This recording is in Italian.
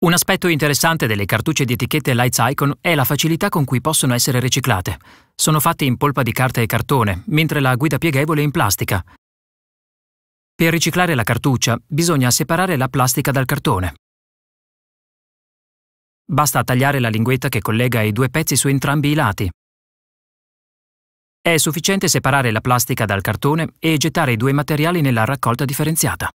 Un aspetto interessante delle cartucce di etichette Lights Icon è la facilità con cui possono essere riciclate. Sono fatte in polpa di carta e cartone, mentre la guida pieghevole è in plastica. Per riciclare la cartuccia bisogna separare la plastica dal cartone. Basta tagliare la linguetta che collega i due pezzi su entrambi i lati. È sufficiente separare la plastica dal cartone e gettare i due materiali nella raccolta differenziata.